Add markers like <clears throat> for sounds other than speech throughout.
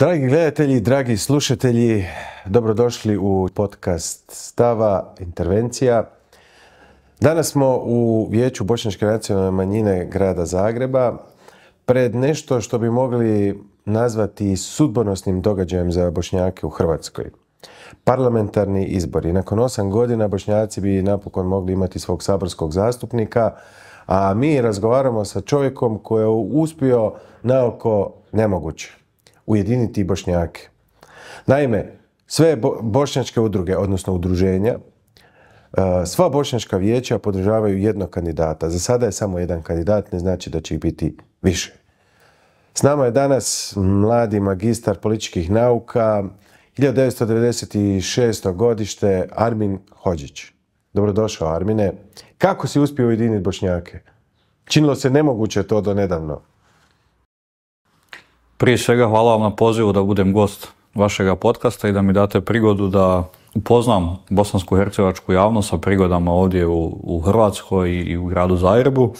Dragi gledatelji, dragi slušatelji, dobrodošli u podcast Stava Intervencija. Danas smo u Vijeću Bošnjačke nacionalne manjine grada Zagreba pred nešto što bi mogli nazvati sudbonosnim događajem za Bošnjake u Hrvatskoj. Parlamentarni izbori. Nakon osam godina Bošnjaci bi napokon mogli imati svog saborskog zastupnika, a mi razgovaramo sa čovjekom koji je uspio naoko nemoguće ujediniti bošnjake. Naime, sve bošnjačke udruge, odnosno udruženja, uh, sva bošnjačka vijeća podržavaju jednog kandidata. Za sada je samo jedan kandidat, ne znači da će ih biti više. S nama je danas mladi magistar političkih nauka, 1996. godište, Armin Hođić. Dobrodošao Armine. Kako si uspio ujediniti Bošnjake? Činilo se nemoguće to do nedavno. Prije svega hvala vam na pozivu da budem gost vašega podcasta i da mi date prigodu da upoznam bosansku hercegovačku javnost sa prigodama ovdje u, u Hrvatskoj i u gradu Zagrebu.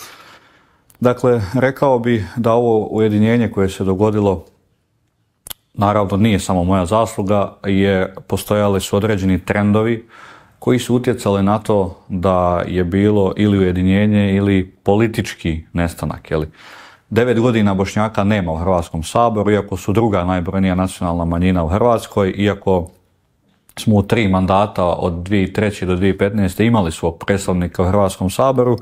Dakle, rekao bi da ovo ujedinjenje koje se dogodilo naravno nije samo moja zasluga, je postojali su određeni trendovi koji su utjecali na to da je bilo ili ujedinjenje ili politički nestanak. Jeli? Devet godina Bošnjaka nema u Hrvatskom saboru, iako su druga najbrojnija nacionalna manjina u Hrvatskoj, iako smo u tri mandata od 2003. do 2015. imali svog predstavnika u Hrvatskom saboru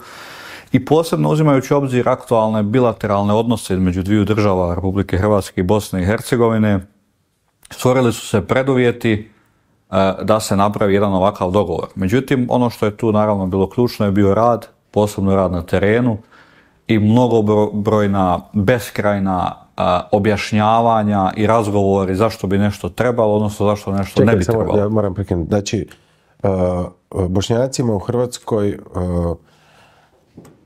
i posebno uzimajući obzir aktualne bilateralne odnose između dviju država Republike Hrvatske i Bosne i Hercegovine, stvorili su se preduvjeti e, da se napravi jedan ovakav dogovor. Međutim, ono što je tu naravno bilo ključno je bio rad, posebno rad na terenu, i mnogobrojna beskrajna objašnjavanja i razgovori zašto bi nešto trebalo, odnosno zašto nešto ne bi trebalo. Ja moram prekinuti. Znači, e, bošnjacima u Hrvatskoj e,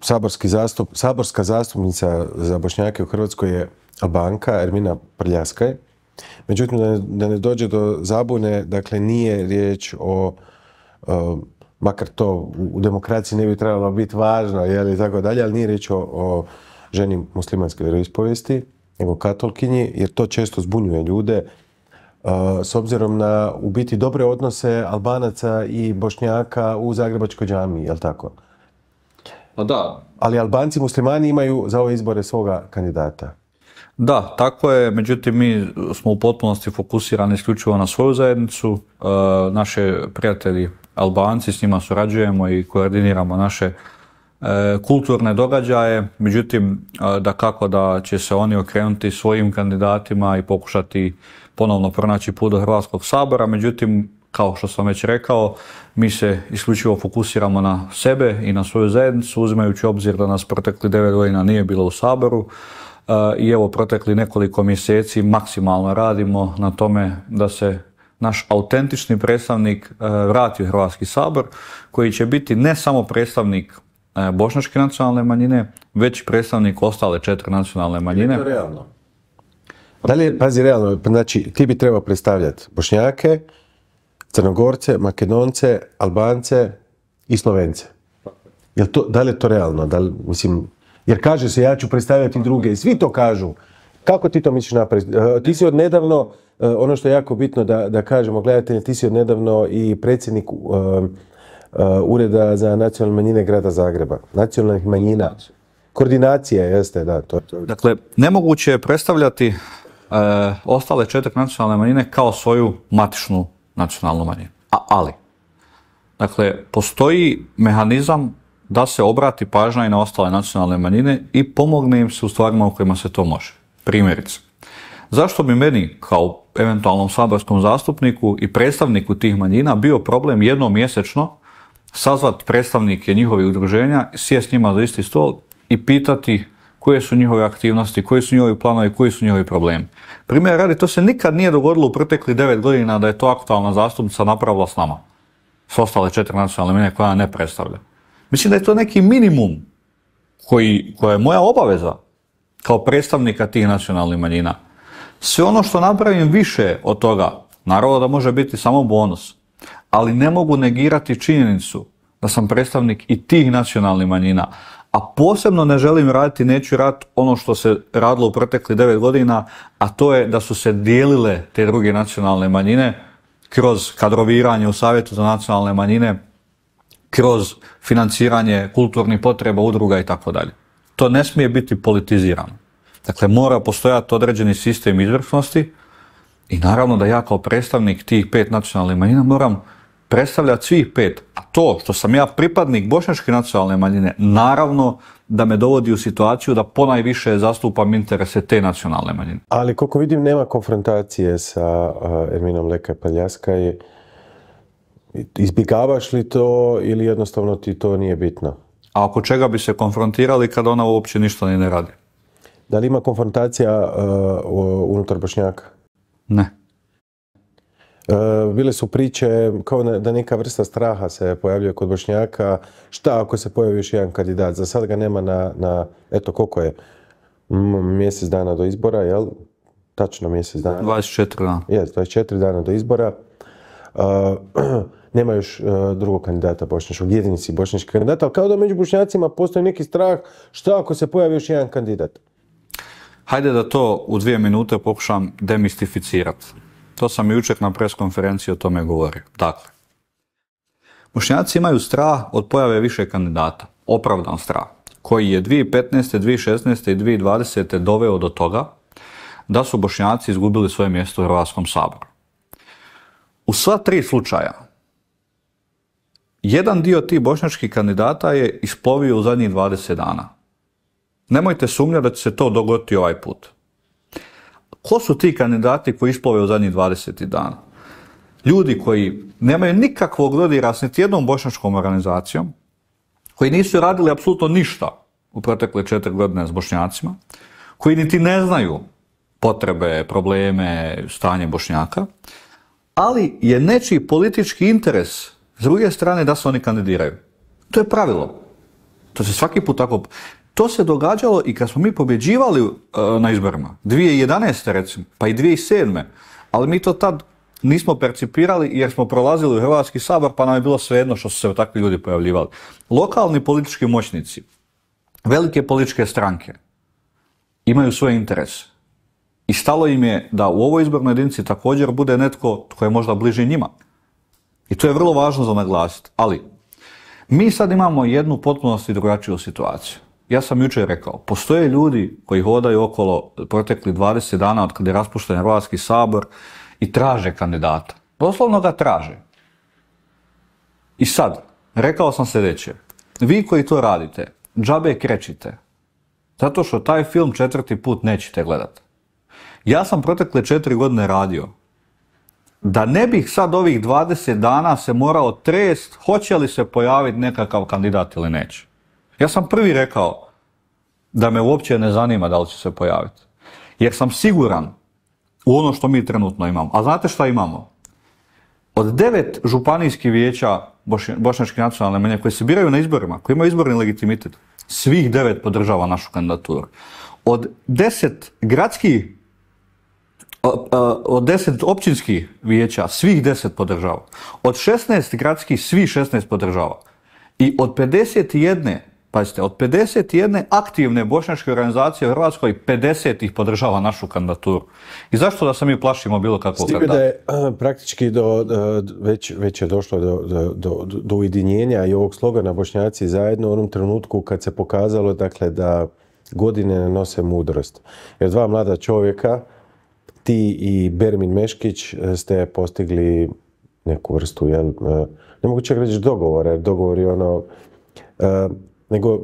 saborski zastup, saborska zastupnica za bošnjake u Hrvatskoj je banka Ermina Prljaskaj. Međutim, da ne, dođe do zabune, dakle nije riječ o e, makar to u demokraciji ne bi trebalo biti važno, je i tako dalje, ali nije riječ o, o ženi muslimanske vjeroispovijesti, nego katolkinji, jer to često zbunjuje ljude uh, s obzirom na u biti dobre odnose Albanaca i Bošnjaka u Zagrebačkoj džami, jel tako? Pa da. Ali Albanci muslimani imaju za ove izbore svoga kandidata. Da, tako je. Međutim, mi smo u potpunosti fokusirani isključivo na svoju zajednicu. Uh, naše prijatelji Albanci, s njima surađujemo i koordiniramo naše e, kulturne događaje, međutim e, da kako da će se oni okrenuti svojim kandidatima i pokušati ponovno pronaći put do Hrvatskog sabora, međutim kao što sam već rekao, mi se isključivo fokusiramo na sebe i na svoju zajednicu, uzimajući obzir da nas protekli devet godina nije bilo u Saboru. E, I evo, protekli nekoliko mjeseci maksimalno radimo na tome da se naš autentični predstavnik e, vratio Hrvatski sabor, koji će biti ne samo predstavnik e, bošnjačke nacionalne manjine, već predstavnik ostale četiri nacionalne manjine. Je realno? Da li je, pazi, realno, znači ti bi trebao predstavljati bošnjake, crnogorce, makedonce, albance i slovence. Jel to, da li je to realno? mislim, jer kaže se ja ću predstavljati druge i svi to kažu. Kako ti to misliš napraviti? E, ti si od nedavno E, ono što je jako bitno da, da kažemo, gledatelj ti si odnedavno i predsjednik e, e, Ureda za nacionalne manjine grada Zagreba, nacionalnih manjina. Koordinacija jeste, da. To, Dakle, nemoguće je predstavljati ostale četak nacionalne manjine kao svoju matičnu nacionalnu manjinu. A, ali, dakle, postoji mehanizam da se obrati pažnja i na ostale nacionalne manjine i pomogne im se u stvarima u kojima se to može. Primjerice, zašto bi meni kao eventualnom saborskom zastupniku i predstavniku tih manjina bio problem jednom mjesečno sazvat predstavnike njihovih udruženja, sjest njima za isti stol i pitati koje su njihove aktivnosti, koji su njihovi planovi, koji su njihovi problemi. Primjer radi, to se nikad nije dogodilo u proteklih devet godina da je to aktualna zastupnica napravila s nama. S ostale četiri nacionalne mine koja ne predstavlja. Mislim da je to neki minimum koji, koja je moja obaveza kao predstavnika tih nacionalnih manjina. Sve ono što napravim više od toga, naravno da može biti samo bonus, ali ne mogu negirati činjenicu da sam predstavnik i tih nacionalnih manjina, a posebno ne želim raditi, neću raditi ono što se radilo u protekli devet godina, a to je da su se dijelile te druge nacionalne manjine kroz kadroviranje u Savjetu za nacionalne manjine, kroz financiranje kulturnih potreba, udruga i tako dalje. To ne smije biti politizirano. Dakle, mora postojati određeni sistem izvrsnosti i naravno da ja kao predstavnik tih pet nacionalnih manjina moram predstavljati svih pet. A to što sam ja pripadnik bošnjačke nacionalne manjine, naravno da me dovodi u situaciju da ponajviše zastupam interese te nacionalne manjine. Ali koliko vidim, nema konfrontacije sa Erminom Lekaj Paljaskaj. Izbjegavaš li to ili jednostavno ti to nije bitno? A oko čega bi se konfrontirali kada ona uopće ništa ni ne radi? Da li ima konfrontacija uh, unutar Bošnjaka? Ne. E, bile su priče kao da neka vrsta straha se pojavljuje kod Bošnjaka. Šta ako se pojavi još jedan kandidat? Za sad ga nema na, na eto koliko je, mjesec dana do izbora, jel? Tačno mjesec dana. 24 dana. Yes, 24 dana do izbora. E, <clears throat> nema još drugog kandidata bošnjačkog, jedini si bošnjački kandidat, ali kao da među bošnjacima postoji neki strah šta ako se pojavi još jedan kandidat. Hajde da to u dvije minute pokušam demistificirati. To sam jučer na preskonferenciji o tome govorio. Dakle, Bošnjaci imaju strah od pojave više kandidata. Opravdan strah. Koji je 2015., 2016. i 2020. doveo do toga da su Bošnjaci izgubili svoje mjesto u Hrvatskom saboru. U sva tri slučaja, jedan dio tih bošnjačkih kandidata je isplovio u zadnjih 20 dana. Nemojte sumnjati da će se to dogoditi ovaj put. Ko su ti kandidati koji isplove u zadnjih 20 dana? Ljudi koji nemaju nikakvog dodira s niti jednom bošnjačkom organizacijom, koji nisu radili apsolutno ništa u protekle četiri godine s bošnjacima, koji niti ne znaju potrebe, probleme, stanje bošnjaka, ali je nečiji politički interes s druge strane da se oni kandidiraju. To je pravilo. To se svaki put tako... To se događalo i kad smo mi pobjeđivali uh, na izborima. 2011. recimo, pa i 2007. Ali mi to tad nismo percipirali jer smo prolazili u Hrvatski sabor pa nam je bilo svejedno što su se takvi ljudi pojavljivali. Lokalni politički moćnici, velike političke stranke imaju svoje interese. I stalo im je da u ovoj izbornoj jedinici također bude netko tko je možda bliži njima. I to je vrlo važno za naglasiti. Ali, mi sad imamo jednu potpunosti drugačiju situaciju ja sam jučer rekao, postoje ljudi koji hodaju okolo protekli 20 dana od kada je raspušten Hrvatski sabor i traže kandidata. Doslovno ga traže. I sad, rekao sam sljedeće. Vi koji to radite, džabe krećite. Zato što taj film četvrti put nećete gledati. Ja sam protekle četiri godine radio. Da ne bih sad ovih 20 dana se morao trest, hoće li se pojaviti nekakav kandidat ili neće. Ja sam prvi rekao da me uopće ne zanima da li će se pojaviti. Jer sam siguran u ono što mi trenutno imamo. A znate šta imamo? Od devet županijskih vijeća bošnjačke nacionalne manje, koje se biraju na izborima, koji imaju izborni legitimitet, svih devet podržava našu kandidaturu. Od deset gradskih, od deset općinskih vijeća, svih deset podržava. Od 16 gradskih, svih 16 podržava. I od 51 Pazite, od 51 aktivne bošnjačke organizacije u Hrvatskoj, 50 ih podržava našu kandidaturu. I zašto da se mi plašimo bilo kakvog kandidata? da je praktički do, već, je došlo do, ujedinjenja i ovog slogana Bošnjaci zajedno u onom trenutku kad se pokazalo dakle, da godine ne nose mudrost. Jer dva mlada čovjeka, ti i Bermin Meškić, ste postigli neku vrstu, ne mogu čak reći dogovore jer dogovor je ono, nego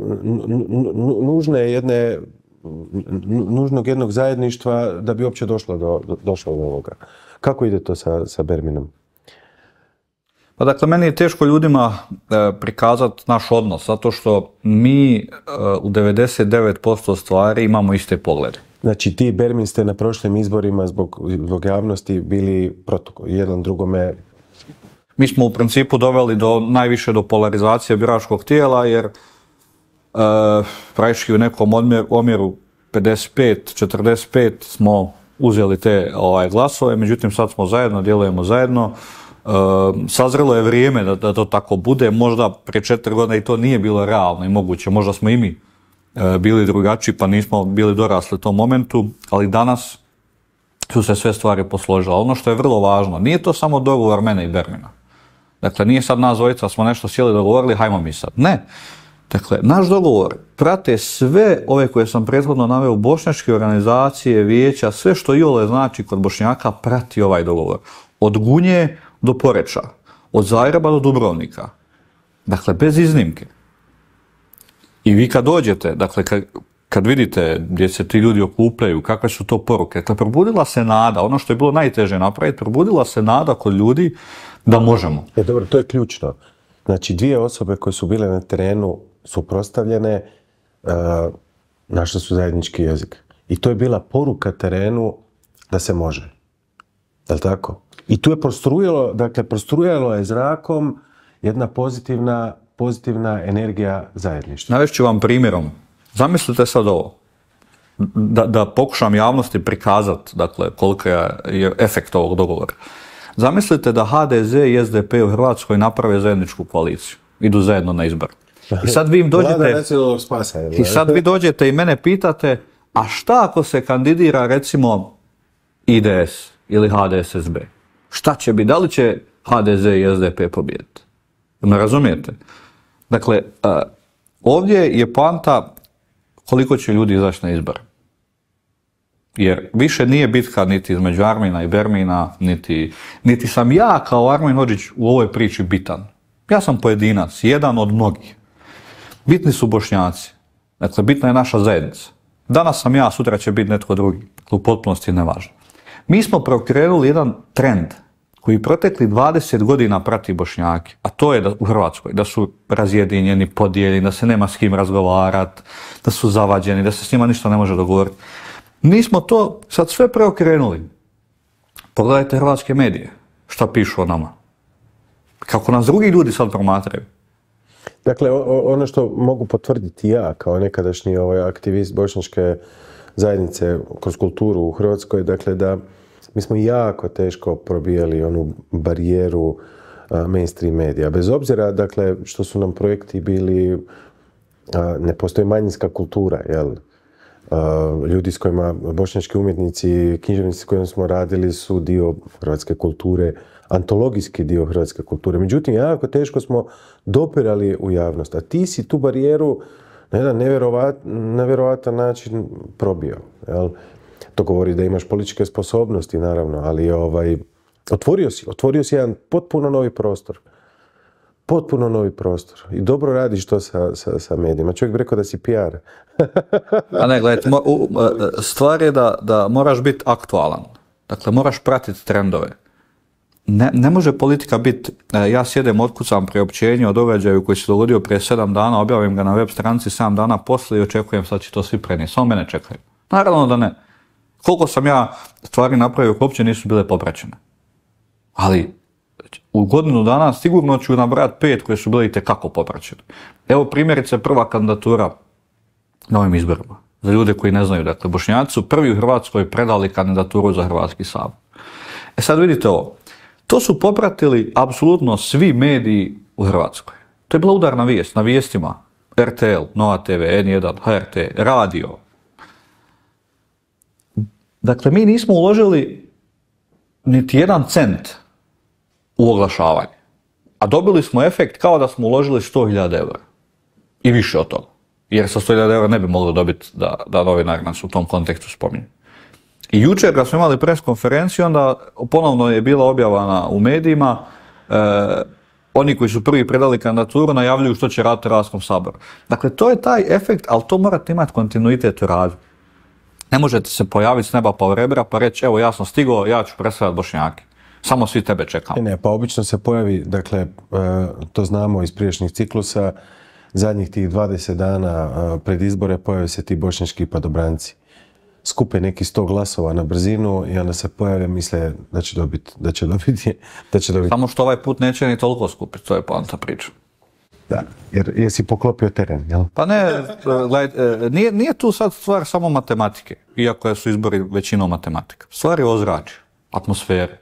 nužne jedne nužnog jednog zajedništva da bi uopće došlo do, do ovoga. Kako ide to sa, sa Berminom? Pa dakle, meni je teško ljudima e, prikazati naš odnos, zato što mi e, u 99% stvari imamo iste poglede. Znači, ti Bermin ste na prošlim izborima zbog, zbog javnosti bili protoko jedan drugome... Mi smo u principu doveli do najviše do polarizacije biračkog tijela, jer E, Praviški u nekom omjeru 55-45 smo uzeli te ovaj, glasove, međutim sad smo zajedno, djelujemo zajedno. Sazrilo e, sazrelo je vrijeme da, to tako bude, možda prije četiri godine i to nije bilo realno i moguće, možda smo i mi e, bili drugačiji pa nismo bili dorasli tom momentu, ali danas su se sve stvari posložile. Ono što je vrlo važno, nije to samo dogovor mene i Bermina. Dakle, nije sad nas dvojica, smo nešto sjeli dogovorili, hajmo mi sad. Ne, Dakle, naš dogovor prate sve ove koje sam prethodno naveo, bošnjačke organizacije, vijeća, sve što iole znači kod bošnjaka prati ovaj dogovor. Od Gunje do Poreča, od Zagreba do Dubrovnika. Dakle, bez iznimke. I vi kad dođete, dakle, kad, vidite gdje se ti ljudi okupljaju, kakve su to poruke, dakle, probudila se nada, ono što je bilo najteže napraviti, probudila se nada kod ljudi da možemo. E, dobro, to je ključno. Znači, dvije osobe koje su bile na terenu suprostavljene, e, našle su zajednički jezik. I to je bila poruka terenu da se može. li tako? I tu je prostrujalo, dakle, prostrujalo je zrakom jedna pozitivna, pozitivna energija zajedništva. Navešću ću vam primjerom. Zamislite sad ovo. Da, da pokušam javnosti prikazati, dakle, koliko je efekt ovog dogovora. Zamislite da HDZ i SDP u Hrvatskoj naprave zajedničku koaliciju. Idu zajedno na izbor. I sad vi dođete... I sad vi dođete i mene pitate, a šta ako se kandidira recimo IDS ili HDSSB? Šta će biti? Da li će HDZ i SDP pobijediti? Ne razumijete? Dakle, ovdje je poanta koliko će ljudi izaći na izbor. Jer više nije bitka niti između Armina i Bermina, niti, niti sam ja kao Armin Hođić u ovoj priči bitan. Ja sam pojedinac, jedan od mnogih. Bitni su bošnjaci. Dakle, bitna je naša zajednica. Danas sam ja, sutra će biti netko drugi. U potpunosti ne nevažno. Mi smo prokrenuli jedan trend koji protekli 20 godina prati bošnjaki, a to je da, u Hrvatskoj, da su razjedinjeni, podijeljeni, da se nema s kim razgovarat, da su zavađeni, da se s njima ništa ne može dogovoriti. Mi smo to sad sve preokrenuli. Pogledajte hrvatske medije, šta pišu o nama. Kako nas drugi ljudi sad promatraju. Dakle, ono što mogu potvrditi ja kao nekadašnji ovaj, aktivist bošnjačke zajednice kroz kulturu u Hrvatskoj, dakle da mi smo jako teško probijali onu barijeru mainstream medija. Bez obzira, dakle, što su nam projekti bili, ne postoji manjinska kultura, jel? Eh, ljudi s kojima bošnjački umjetnici, književnici s kojima smo radili su dio hrvatske kulture, antologijski dio hrvatske kulture. Međutim, jako teško smo dopirali u javnost, a ti si tu barijeru na jedan način probio. To govori da imaš političke sposobnosti, naravno, ali ovaj, si, otvorio si jedan potpuno novi prostor potpuno novi prostor. I dobro radiš to sa, sa, sa medijima. Čovjek bi rekao da si PR. A ne, gledajte, e, stvar je da, da moraš biti aktualan. Dakle, moraš pratiti trendove. Ne, ne može politika biti, e, ja sjedem, otkucam priopćenje o događaju koji se dogodio prije sedam dana, objavim ga na web stranici sedam dana poslije i očekujem sad će to svi prenijeti. Samo mene čekaju. Naravno da ne. Koliko sam ja stvari napravio koje uopće nisu bile popraćene. Ali u godinu dana sigurno ću nabrati pet koje su bile itekako popraćene. Evo primjerice prva kandidatura na ovim izborima. Za ljude koji ne znaju, dakle, Bošnjaci su prvi u Hrvatskoj predali kandidaturu za Hrvatski sav. E sad vidite ovo. To su popratili apsolutno svi mediji u Hrvatskoj. To je bila udarna vijest na vijestima RTL, Nova TV, N1, HRT, radio. Dakle, mi nismo uložili niti jedan cent u oglašavanje. A dobili smo efekt kao da smo uložili 100.000 eura. I više od toga. Jer sa 100.000 eura ne bi moglo dobiti da, da novinar nas u tom kontekstu spominje. I jučer kad smo imali pres konferenciju, onda ponovno je bila objavana u medijima eh, oni koji su prvi predali kandidaturu najavljuju što će raditi u Hrvatskom saboru. Dakle, to je taj efekt, ali to morate imati kontinuitet u radu. Ne možete se pojaviti s neba pa u rebra pa reći, evo ja sam stigao, ja ću predstavljati Bošnjake samo svi tebe čekamo. Ne, pa obično se pojavi, dakle, e, to znamo iz priješnjih ciklusa, zadnjih tih 20 dana e, pred izbore pojave se ti bošnjački padobranci. Skupe neki 100 glasova na brzinu i onda se pojave, misle da će dobiti, da će dobiti, da će dobiti. Samo što ovaj put neće ni toliko skupiti, to je poanta priča. Da, jer jesi poklopio teren, jel? Pa ne, e, nije, tu sad stvar samo matematike, iako su izbori većinom matematika. Stvar je ozračje, atmosfere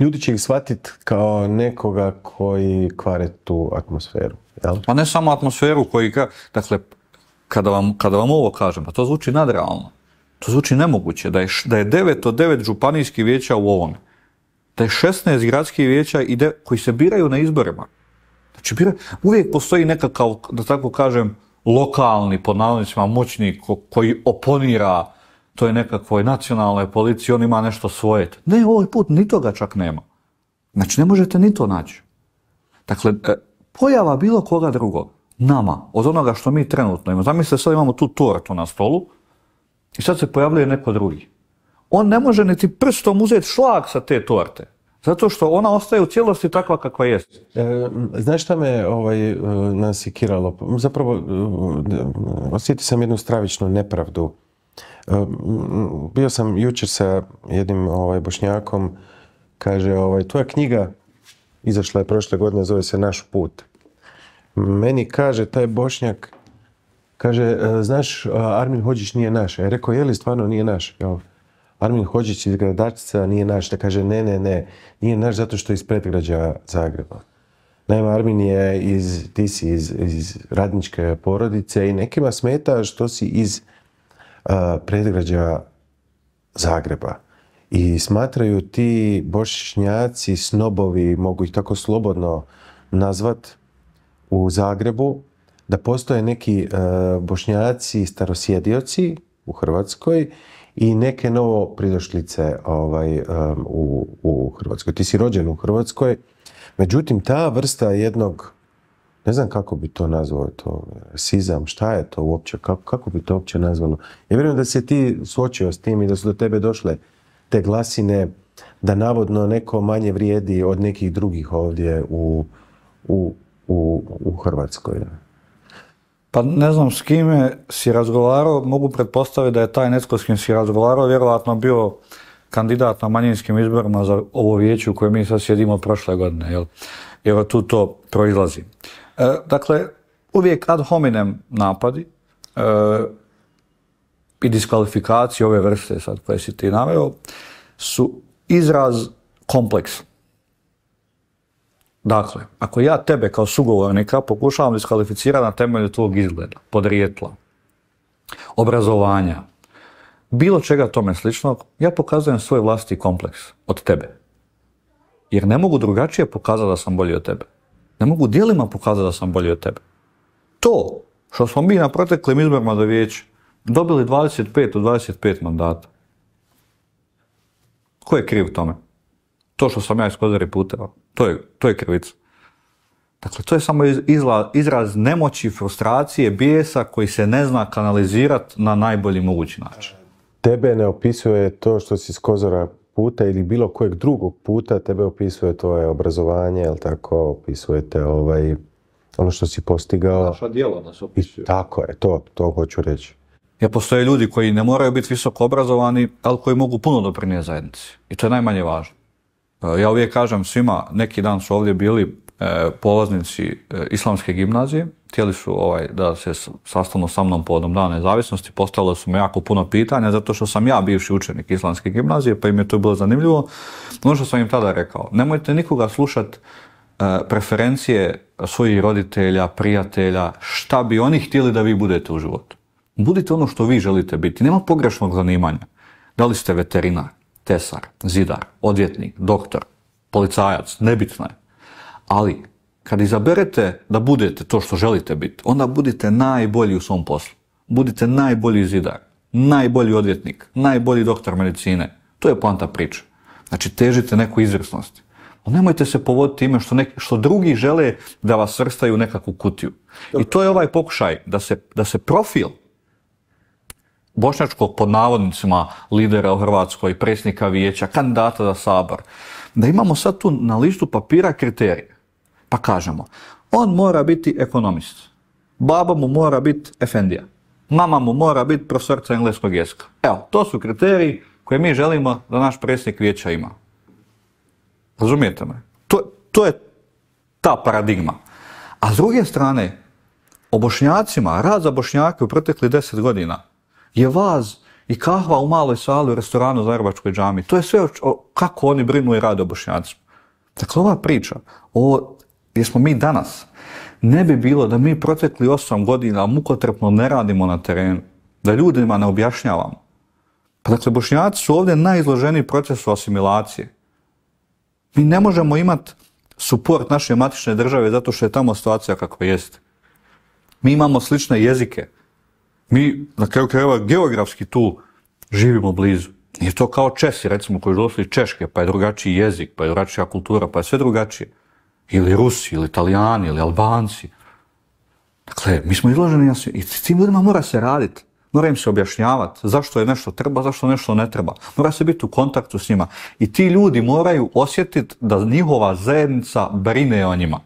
ljudi će ih shvatiti kao nekoga koji kvare tu atmosferu. Jel? Pa ne samo atmosferu koji, dakle, kada vam, kada vam ovo kažem, pa to zvuči nadrealno. To zvuči nemoguće, da je, da je od devet županijskih vijeća u ovome. Da je 16 gradskih vijeća i koji se biraju na izborima. Znači, bira, uvijek postoji nekakav, da tako kažem, lokalni, po navodnicima, moćnik koji oponira je nekakvoj nacionalnoj policiji, on ima nešto svoje. Ne, ovaj put ni toga čak nema. Znači, ne možete ni to naći. Dakle, e, pojava bilo koga drugog, nama, od onoga što mi trenutno imamo. Zamislite, sad imamo tu tortu na stolu i sad se pojavljuje neko drugi. On ne može niti prstom uzeti šlag sa te torte. Zato što ona ostaje u cijelosti takva kakva jest. E, znaš šta me ovaj, e, nas Zapravo, osjetio sam jednu stravičnu nepravdu bio sam jučer sa jednim ovaj, bošnjakom, kaže, ovaj, tvoja knjiga izašla je prošle godine, zove se Naš put. Meni kaže taj bošnjak, kaže, e, znaš, Armin Hođić nije naš. Ja rekao, je li stvarno nije naš? Armin Hođić iz Gradačica nije naš. Da kaže, ne, ne, ne, nije naš zato što je iz predgrađa Zagreba. Naime, Armin je iz, ti si iz, iz radničke porodice i nekima smeta što si iz predgrađa Zagreba. I smatraju ti bošnjaci, snobovi, mogu ih tako slobodno nazvat, u Zagrebu, da postoje neki e, bošnjaci, starosjedioci u Hrvatskoj i neke novo pridošlice ovaj, e, u, u Hrvatskoj. Ti si rođen u Hrvatskoj, međutim ta vrsta jednog ne znam kako bi to nazvao, to sizam šta je to uopće, kako, kako bi to uopće nazvalo. Ja vjerujem da se ti suočio s tim i da su do tebe došle te glasine da navodno neko manje vrijedi od nekih drugih ovdje u, u, u, u Hrvatskoj. Pa ne znam s kime si razgovarao, mogu pretpostaviti da je taj netko s kim si razgovarao vjerojatno bio kandidat na manjinskim izborima za ovo vijeće u kojem mi sad sjedimo prošle godine, jel? jer tu to proizlazi. E, dakle, uvijek ad hominem napadi e, i diskvalifikacije ove vrste sad koje si ti naveo su izraz kompleks. Dakle, ako ja tebe kao sugovornika pokušavam diskvalificirati na temelju tvog izgleda, podrijetla, obrazovanja, bilo čega tome sličnog, ja pokazujem svoj vlastiti kompleks od tebe. Jer ne mogu drugačije pokazati da sam bolji od tebe. Ne mogu dijelima pokazati da sam bolji od tebe. To što smo mi na proteklim izborima do vijeća dobili 25 od 25 mandata. Ko je kriv tome? To što sam ja Kozari puteva. To je, to je krivica. Dakle, to je samo izraz nemoći, frustracije, bijesa koji se ne zna kanalizirati na najbolji mogući način. Tebe ne opisuje to što si iz Kozara puta ili bilo kojeg drugog puta tebe opisuje tvoje obrazovanje, jel tako, opisujete ovaj, ono što si postigao. Naša djela nas opisuje. tako je, to, to hoću reći. Ja postoje ljudi koji ne moraju biti visoko obrazovani, ali koji mogu puno doprinijeti zajednici. I to je najmanje važno. Ja uvijek kažem svima, neki dan su ovdje bili E, polaznici e, islamske gimnazije, htjeli su ovaj, da se sastanu sa mnom povodom dana nezavisnosti, postavili su me jako puno pitanja, zato što sam ja bivši učenik islamske gimnazije, pa im je to bilo zanimljivo. Ono što sam im tada rekao, nemojte nikoga slušati e, preferencije svojih roditelja, prijatelja, šta bi oni htjeli da vi budete u životu. Budite ono što vi želite biti. Nema pogrešnog zanimanja. Da li ste veterinar, tesar, zidar, odvjetnik, doktor, policajac, nebitno je. Ali, kad izaberete da budete to što želite biti, onda budite najbolji u svom poslu. Budite najbolji zidar, najbolji odvjetnik, najbolji doktor medicine. To je poanta priče. Znači, težite nekoj izvrsnosti. Ali pa nemojte se povoditi time što, što drugi žele da vas srstaju u nekakvu kutiju. I to je ovaj pokušaj da se, profil bošnjačkog pod navodnicima lidera u Hrvatskoj, predsjednika vijeća, kandidata za sabor, da imamo sad tu na listu papira kriterije. Pa kažemo, on mora biti ekonomist, baba mu mora biti efendija, mama mu mora biti profesorca engleskog jezika. Evo, to su kriteriji koje mi želimo da naš predsjednik vijeća ima. Razumijete me? To, je ta paradigma. A s druge strane, o bošnjacima, rad za bošnjake u proteklih deset godina je vaz i kahva u maloj sali u restoranu Zagrebačkoj džami. To je sve kako oni brinu i rade o bošnjacima. Dakle, ova priča o gdje smo mi danas, ne bi bilo da mi protekli osam godina mukotrpno ne radimo na terenu, da ljudima ne objašnjavamo. Pa dakle, bošnjaci su ovdje najizloženiji procesu asimilacije. Mi ne možemo imati suport naše matične države zato što je tamo situacija kakva jeste. Mi imamo slične jezike. Mi, na kraju krajeva, geografski tu živimo blizu. Nije to kao Česi, recimo, koji su došli Češke, pa je drugačiji jezik, pa je drugačija kultura, pa je sve drugačije ili Rusi, ili Italijani, ili Albanci. Dakle, mi smo izloženi i s tim ljudima mora se raditi. Mora im se objašnjavati zašto je nešto treba, zašto nešto ne treba. Mora se biti u kontaktu s njima. I ti ljudi moraju osjetiti da njihova zajednica brine o njima.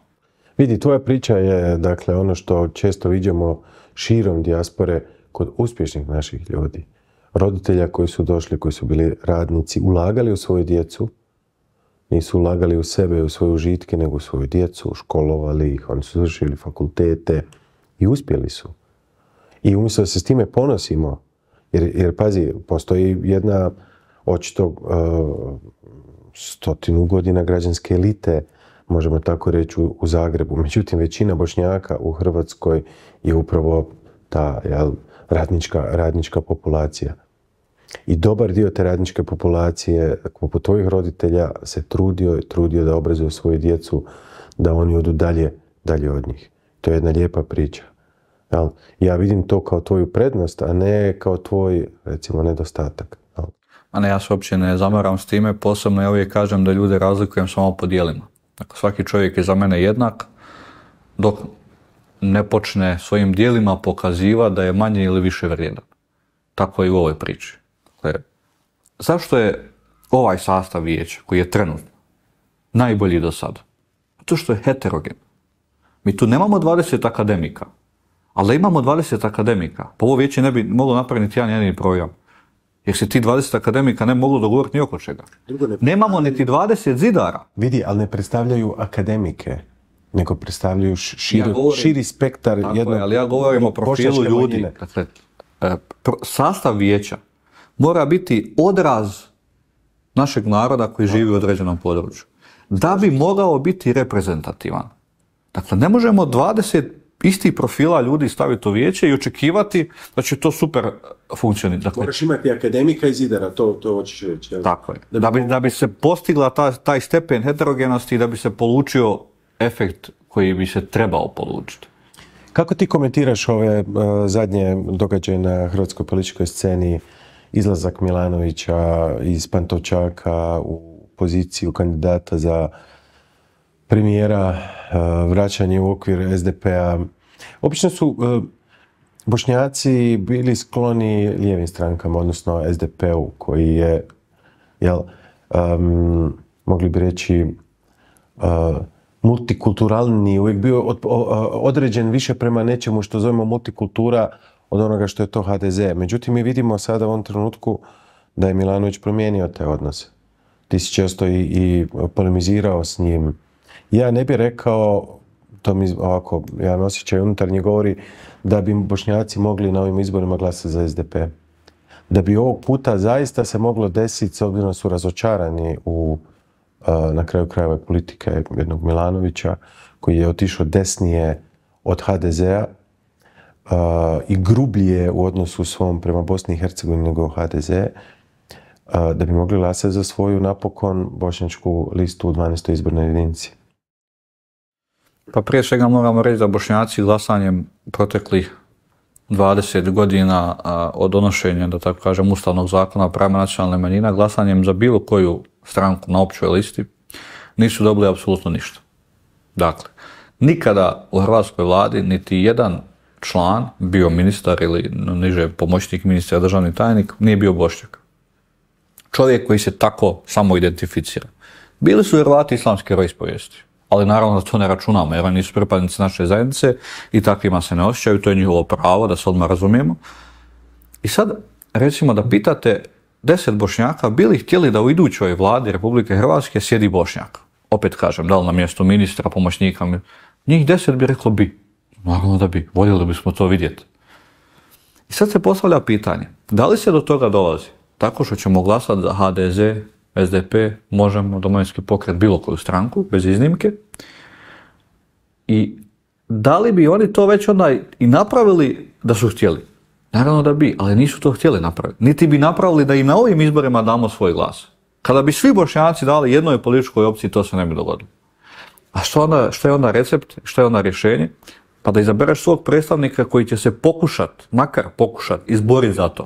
Vidi, tvoja priča je, dakle, ono što često vidimo širom dijaspore kod uspješnih naših ljudi. Roditelja koji su došli, koji su bili radnici, ulagali u svoju djecu, nisu ulagali u sebe i u svoje užitke, nego u svoju djecu, školovali ih, oni su završili fakultete i uspjeli su. I umjesto da se s time ponosimo, jer, jer pazi, postoji jedna očito uh, stotinu godina građanske elite, možemo tako reći, u, Zagrebu. Međutim, većina Bošnjaka u Hrvatskoj je upravo ta jel, radnička, radnička populacija. I dobar dio te radničke populacije, poput tvojih roditelja, se trudio i trudio da obrazuje svoju djecu, da oni odu dalje, dalje od njih. To je jedna lijepa priča. Jel? Ja vidim to kao tvoju prednost, a ne kao tvoj, recimo, nedostatak. Jel? A ne, ja se uopće ne zamaram s time, posebno ja uvijek kažem da ljude razlikujem samo po dijelima. Dakle, svaki čovjek je za mene jednak, dok ne počne svojim dijelima pokaziva da je manje ili više vrijedan. Tako je i u ovoj priči zašto je ovaj sastav vijeća koji je trenutno najbolji do sada? To što je heterogen. Mi tu nemamo 20 akademika, ali imamo 20 akademika, pa ovo vijeće ne bi moglo napraviti jedan jedini program. Jer se ti 20 akademika ne mogu dogovoriti ni oko čega. Nemamo niti 20 zidara. Vidi, ali ne predstavljaju akademike, nego predstavljaju širi, spektar. Tako je, ali ja govorim o profilu ljudi. Dakle, e, sastav vijeća mora biti odraz našeg naroda koji živi u određenom području. Da bi mogao biti reprezentativan. Dakle, ne možemo 20 istih profila ljudi staviti u vijeće i očekivati da će to super funkcionirati. Dakle, Moraš imati akademika iz Idara, to, to hoćeš reći. Tako je. Da bi, se postigla ta, taj stepen heterogenosti i da bi se polučio efekt koji bi se trebao polučiti. Kako ti komentiraš ove eh, zadnje događaje na hrvatskoj političkoj sceni izlazak Milanovića iz Pantovčaka u poziciju kandidata za premijera, e, vraćanje u okvir SDP-a. Obično su e, Bošnjaci bili skloni lijevim strankama, odnosno SDP-u koji je, jel, mogli bi reći, e, multikulturalni, uvijek bio određen više prema nečemu što zovemo multikultura od onoga što je to HDZ. Međutim, mi vidimo sada u ovom trenutku da je Milanović promijenio te odnose. Ti si često i, polemizirao s njim. Ja ne bih rekao, to mi ovako, ja osjećaj unutarnji govori, da bi bošnjaci mogli na ovim izborima glasati za SDP. Da bi ovog puta zaista se moglo desiti, s obzirom su razočarani u, na kraju krajeva politike jednog Milanovića, koji je otišao desnije od HDZ-a, i grublje u odnosu svom prema Bosni i Hercegovini nego HDZ, da bi mogli glasati za svoju napokon bošnjačku listu u 12. izbornoj jedinici? Pa prije svega moramo reći da bošnjaci glasanjem proteklih 20 godina od donošenja, da tako kažem, ustavnog zakona o pravima nacionalne manjina, glasanjem za bilo koju stranku na općoj listi, nisu dobili apsolutno ništa. Dakle, nikada u hrvatskoj vladi niti jedan član, bio ministar ili niže pomoćnik ministra, državni tajnik, nije bio Bošnjak. Čovjek koji se tako samo identificira. Bili su Hrvati islamske vjeroispovijesti, ali naravno da to ne računamo jer oni nisu pripadnici naše zajednice i takvima se ne osjećaju, to je njihovo pravo, da se odmah razumijemo. I sad, recimo da pitate deset bošnjaka, bili htjeli da u idućoj vladi Republike Hrvatske sjedi bošnjak. Opet kažem, da li na mjestu ministra, pomoćnika, njih deset bi reklo bi. Naravno da bi. Voljeli bismo to vidjeti. I sad se postavlja pitanje. Da li se do toga dolazi? Tako što ćemo glasati za HDZ, SDP, možemo domovinski pokret, bilo koju stranku, bez iznimke. I da li bi oni to već onda i napravili da su htjeli? Naravno da bi, ali nisu to htjeli napraviti. Niti bi napravili da i na ovim izborima damo svoj glas. Kada bi svi bošnjaci dali jednoj političkoj opciji, to se ne bi dogodilo. A što, što je onda recept, što je onda rješenje? pa da izabereš svog predstavnika koji će se pokušat, makar pokušat, izbori za to.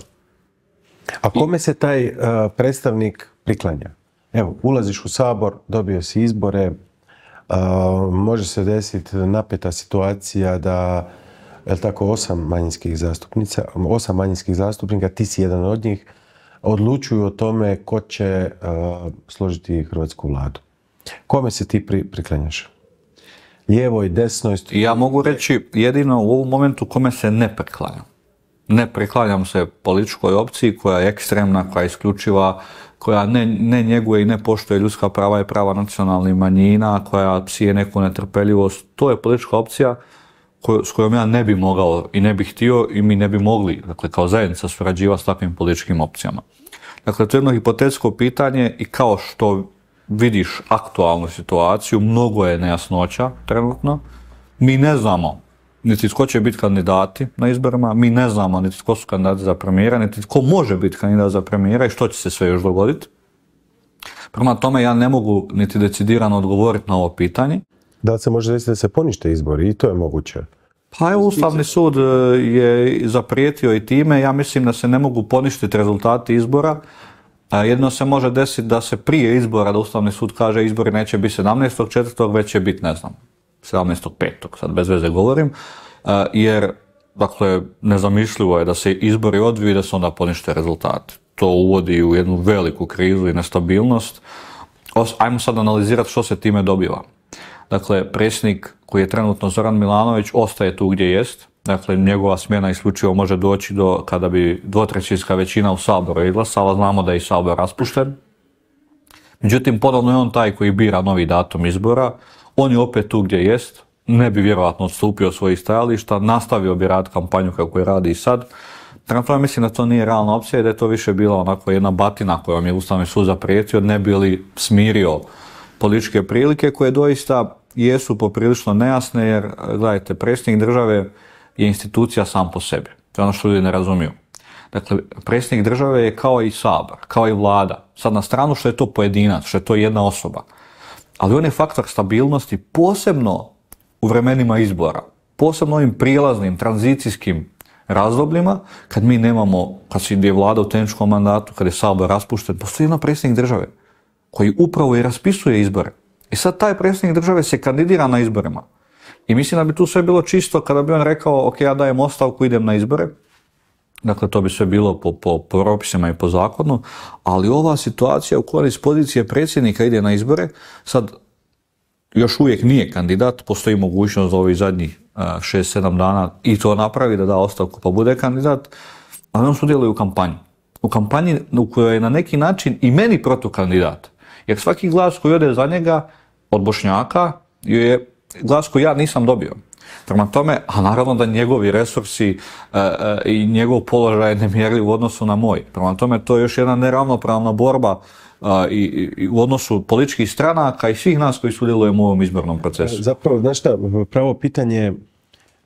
A kome se taj uh, predstavnik priklanja? Evo, ulaziš u sabor, dobio si izbore, uh, može se desiti napeta situacija da je tako osam manjinskih zastupnica, osam manjinskih zastupnika, ti si jedan od njih, odlučuju o tome ko će uh, složiti hrvatsku vladu. Kome se ti priklanjaš? lijevoj i strani. ja mogu reći jedino u ovom momentu kome se ne preklanjam. Ne preklanjam se političkoj opciji koja je ekstremna, koja je isključiva, koja ne, njeguje i ne poštuje ljudska prava i prava nacionalnih manjina, koja psije neku netrpeljivost. To je politička opcija s kojom ja ne bi mogao i ne bi htio i mi ne bi mogli, dakle, kao zajednica surađivati s takvim političkim opcijama. Dakle, to je jedno hipotetsko pitanje i kao što vidiš aktualnu situaciju, mnogo je nejasnoća trenutno. Mi ne znamo niti tko će biti kandidati na izborima, mi ne znamo niti tko su kandidati za premijera, niti tko može biti kandidat za premijera i što će se sve još dogoditi. Prema tome ja ne mogu niti decidirano odgovoriti na ovo pitanje. Da li se može desiti da se ponište izbori i to je moguće? Pa evo, Ustavni sud je zaprijetio i time, ja mislim da se ne mogu poništiti rezultati izbora jedno se može desiti da se prije izbora, da Ustavni sud kaže izbori neće biti 17.4. već će biti, ne znam, 17.5. sad bez veze govorim, jer dakle, nezamišljivo je da se izbori odviju i da se onda ponište rezultati. To uvodi u jednu veliku krizu i nestabilnost. Ajmo sad analizirati što se time dobiva. Dakle, predsjednik koji je trenutno Zoran Milanović ostaje tu gdje jest, Dakle, njegova smjena isključivo može doći do kada bi dvotrećinska većina u Saboru izglasala, znamo da je i Sabor raspušten. Međutim, ponovno je on taj koji bira novi datum izbora, on je opet tu gdje jest, ne bi vjerojatno odstupio svojih stajališta, nastavio bi rad kampanju kako je radi i sad. Prema mislim da to nije realna opcija i da je to više bila onako jedna batina kojom je Ustavni sud zaprijetio, ne bi li smirio političke prilike koje doista jesu poprilično nejasne jer, gledajte, predsjednik države je institucija sam po sebi. To je ono što ljudi ne razumiju. Dakle, predsjednik države je kao i sabor, kao i vlada. Sad na stranu što je to pojedinac, što je to jedna osoba. Ali on je faktor stabilnosti posebno u vremenima izbora. Posebno ovim prijelaznim, tranzicijskim razdobljima, kad mi nemamo, kad si je vlada u tehničkom mandatu, kad je sabor raspušten, postoji jedna predsjednik države koji upravo i raspisuje izbore. I sad taj predsjednik države se kandidira na izborima. I mislim da bi tu sve bilo čisto kada bi on rekao, ok, ja dajem ostavku, idem na izbore. Dakle, to bi sve bilo po, po, propisima i po zakonu, ali ova situacija u kojoj iz pozicije predsjednika ide na izbore, sad još uvijek nije kandidat, postoji mogućnost za ovih zadnjih 6-7 dana i to napravi da da ostavku pa bude kandidat, ali on sudjeluje u kampanji. U kampanji u kojoj je na neki način i meni protukandidat. Jer svaki glas koji ode za njega od Bošnjaka je glas koji ja nisam dobio. Prema tome, a naravno da njegovi resursi e, e, i njegov položaj je nemjerljiv u odnosu na moj. Prema tome, to je još jedna neravnopravna borba e, i, i u odnosu političkih stranaka i svih nas koji sudjelujemo u ovom izbornom procesu. Zapravo, znaš šta, pravo pitanje,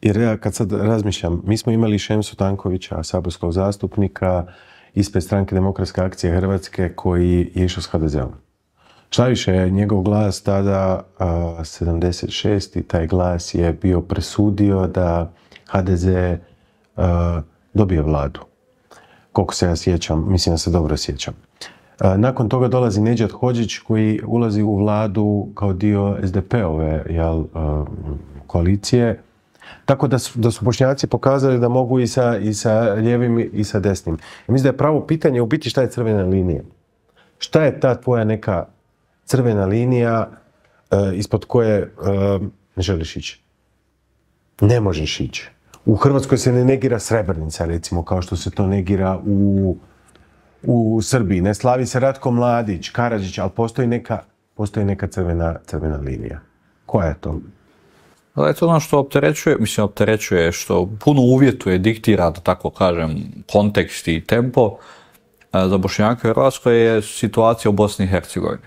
jer ja kad sad razmišljam, mi smo imali Šemsu Tankovića, saborskog zastupnika, ispred stranke Demokratske akcije Hrvatske, koji je išao s HDZ-om. Šta više, je njegov glas tada, 76. i taj glas je bio presudio da HDZ dobije vladu. Koliko se ja sjećam, mislim da se dobro sjećam. nakon toga dolazi Nedžad Hođić koji ulazi u vladu kao dio SDP-ove jel, koalicije. Tako da su, da bošnjaci pokazali da mogu i sa, ljevim i sa desnim. mislim da je pravo pitanje u biti šta je crvena linija. Šta je ta tvoja neka crvena linija eh, ispod koje eh, ne želiš ići. Ne možeš ići. U Hrvatskoj se ne negira Srebrnica, recimo, kao što se to negira u, u Srbiji. Ne slavi se Ratko Mladić, Karadžić, ali postoji neka, postoji neka crvena, crvena linija. Koja je to? Ali to ono što opterećuje, mislim opterećuje, što puno uvjetuje, diktira, da tako kažem, kontekst i tempo eh, za Bošnjaka u Hrvatskoj je situacija u Bosni i Hercegovini.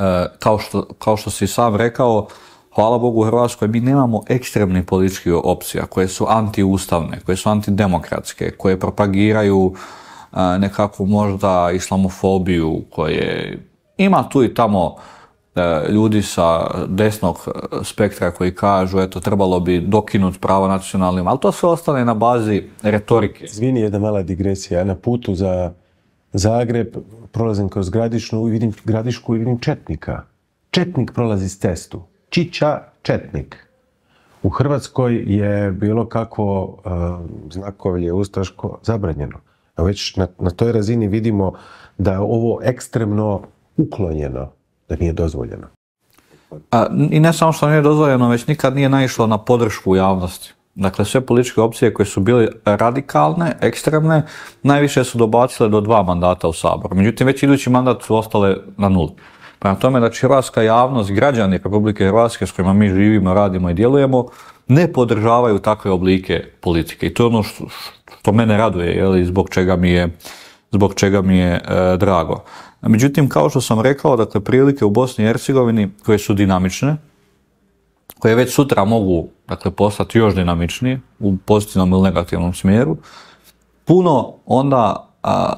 E, kao što, kao što si sam rekao, hvala Bogu u Hrvatskoj, mi nemamo ekstremnih političkih opcija koje su antiustavne, koje su antidemokratske, koje propagiraju e, nekakvu možda islamofobiju, koje ima tu i tamo e, ljudi sa desnog spektra koji kažu eto trebalo bi dokinuti pravo nacionalnim, ali to sve ostane na bazi retorike. Zvini jedna mala digresija. Na putu za Zagreb, prolazim kroz Gradišnu i vidim Gradišku i vidim Četnika. Četnik prolazi s cestu. Čića, Četnik. U Hrvatskoj je bilo kako e, znakovlje ustaško zabranjeno. već na, toj razini vidimo da je ovo ekstremno uklonjeno, da nije dozvoljeno. I ne samo što nije dozvoljeno, već nikad nije naišlo na podršku u javnosti. Dakle, sve političke opcije koje su bile radikalne, ekstremne, najviše su dobacile do dva mandata u Saboru. Međutim, već idući mandat su ostale na nuli. Prema tome, znači, hrvatska javnost, građani Republike Hrvatske s kojima mi živimo, radimo i djelujemo, ne podržavaju takve oblike politike. I to je ono što, mene raduje, i zbog čega mi je, zbog čega mi je e, drago. Međutim, kao što sam rekao, dakle, prilike u Bosni i Hercegovini koje su dinamične, koje već sutra mogu dakle, postati još dinamičnije u pozitivnom ili negativnom smjeru, puno onda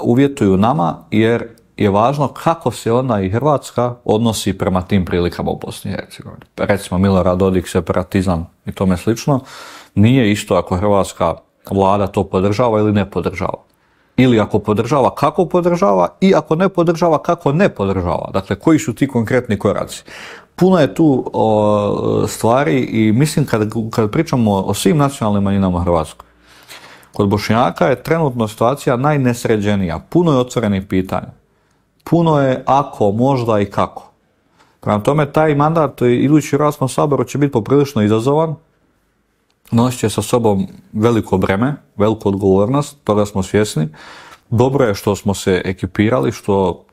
uvjetuju nama jer je važno kako se onda i Hrvatska odnosi prema tim prilikama u Bosni i Hercegovini. Pa recimo Milorad Dodik, separatizam i tome slično, nije isto ako Hrvatska vlada to podržava ili ne podržava. Ili ako podržava, kako podržava i ako ne podržava, kako ne podržava. Dakle, koji su ti konkretni koraci. Puno je tu o, stvari i mislim kad, kad pričamo o svim nacionalnim manjinama Hrvatskoj, kod Bošnjaka je trenutno situacija najnesređenija. Puno je otvorenih pitanja. Puno je ako, možda i kako. Prema tome, taj mandat idući u Hrvatskom saboru će biti poprilično izazovan. Nosit će sa sobom veliko breme, veliku odgovornost, toga smo svjesni. Dobro je što smo se ekipirali, što,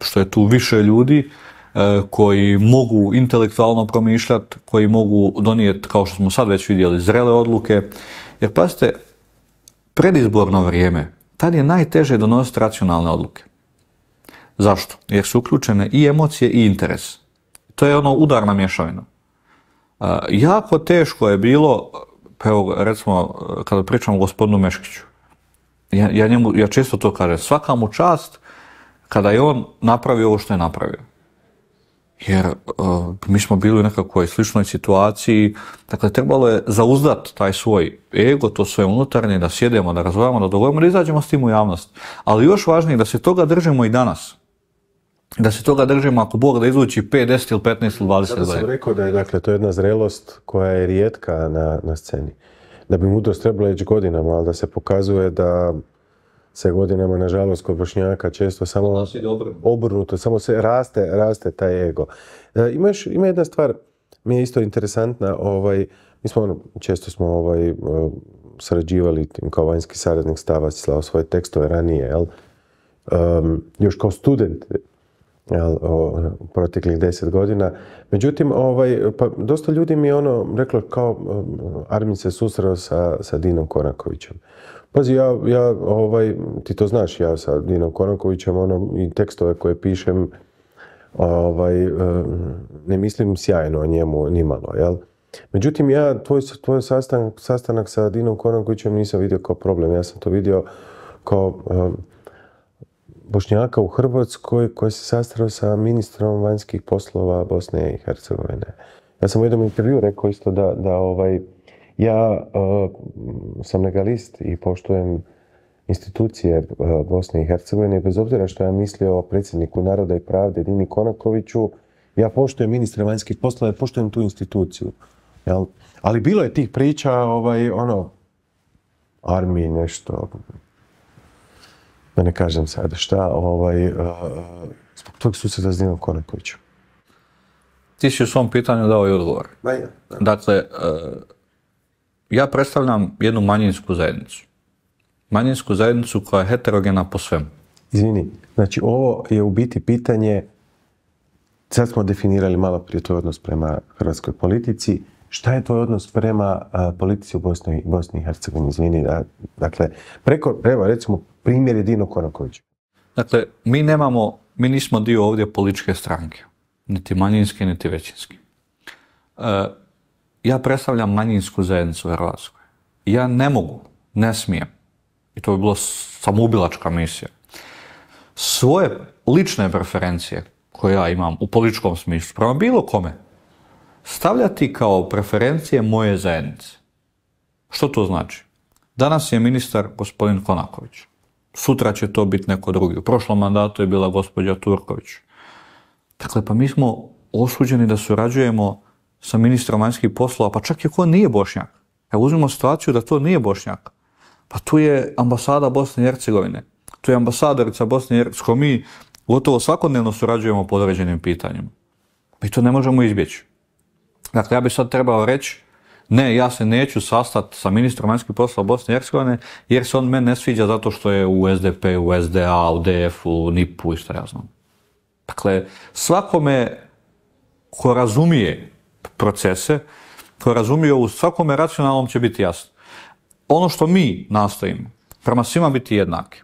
što je tu više ljudi, E, koji mogu intelektualno promišljati, koji mogu donijeti, kao što smo sad već vidjeli, zrele odluke. Jer pazite, predizborno vrijeme, tad je najteže donositi racionalne odluke. Zašto? Jer su uključene i emocije i interes. To je ono udarna mješavina. E, jako teško je bilo, pa evo recimo kada pričam o gospodinu Meškiću, ja, ja često to kažem, svaka mu čast kada je on napravio ovo što je napravio jer uh, mi smo bili u nekakvoj sličnoj situaciji, dakle trebalo je zauzdat taj svoj ego, to sve unutarnje, da sjedemo, da razvojamo, da dogovorimo, da izađemo s tim u javnost. Ali još važnije da se toga držimo i danas. Da se toga držimo ako Bog da izvuči 5, 10 ili 15 ili 20 godina. sam rekao da je dakle, to je jedna zrelost koja je rijetka na, na sceni. Da bi mudrost trebala ići godinama, ali da se pokazuje da se godinama, nažalost, kod Bošnjaka često samo obrnuto, samo se raste, raste taj ego. E, ima, jedna stvar, mi je isto interesantna, ovaj, mi smo, ono, često smo ovaj, e, kao vanjski saradnik Stavac, slao svoje tekstove ranije, jel? još kao student jel, o, proteklih deset godina. Međutim, ovaj, pa dosta ljudi mi je ono reklo kao Armin se susreo sa, sa Dinom Korakovićem. Pazi, ja, ja ovaj, ti to znaš, ja sa Dinom Koronkovićem, ono, i tekstove koje pišem, ovaj, eh, ne mislim sjajno o njemu nimalo, jel? Međutim, ja tvoj, tvoj sastanak, sastanak sa Dinom Koronkovićem nisam vidio kao problem. Ja sam to vidio kao eh, Bošnjaka u Hrvatskoj koji se sastao sa ministrom vanjskih poslova Bosne i Hercegovine. Ja sam u jednom intervju rekao isto da, da ovaj, ja e, sam legalist i poštujem institucije e, Bosne i Hercegovine, bez obzira što ja mislio o predsjedniku Naroda i Pravde Dini Konakoviću, ja poštujem ministra vanjskih poslova, ja poštujem tu instituciju. Ali bilo je tih priča, ovaj, ono, armiji nešto, da ne kažem sada šta, ovaj, e, zbog tog su se razdino Konakoviću. Ti si u svom pitanju dao i odgovor. Dakle, ja predstavljam jednu manjinsku zajednicu. Manjinsku zajednicu koja je heterogena po svemu. Izvini, znači ovo je u biti pitanje, sad smo definirali malo prije tvoj odnos prema hrvatskoj politici, šta je tvoj odnos prema politici u Bosni, Bosni i Hercegovini? Izvini, dakle, preko, evo recimo primjer je Dino Koraković. Dakle, mi nemamo, mi nismo dio ovdje političke stranke, niti manjinske, niti većinske. E, ja predstavljam manjinsku zajednicu u Hrvatskoj. Ja ne mogu, ne smijem, i to bi bilo samoubilačka misija, svoje lične preferencije koje ja imam u političkom smislu, prema bilo kome, stavljati kao preferencije moje zajednice. Što to znači? Danas je ministar gospodin Konaković. Sutra će to biti neko drugi. U prošlom mandatu je bila gospođa Turković. Dakle, pa mi smo osuđeni da surađujemo sa ministrom vanjskih poslova, pa čak i ko nije bošnjak. Evo uzmimo situaciju da to nije bošnjak. Pa tu je ambasada Bosne i Hercegovine. Tu je ambasadorica Bosne i Hercegovine. S kojom mi gotovo svakodnevno surađujemo po određenim pitanjima. Mi pa to ne možemo izbjeći. Dakle, ja bi sad trebao reći, ne, ja se neću sastati sa ministrom vanjskih poslova Bosne i Hercegovine, jer se on meni ne sviđa zato što je u SDP, u SDA, u DF, u NIP-u i šta ja znam. Dakle, svakome ko razumije procese koje razumiju u svakome racionalnom će biti jasno. Ono što mi nastojimo, prema svima biti jednaki.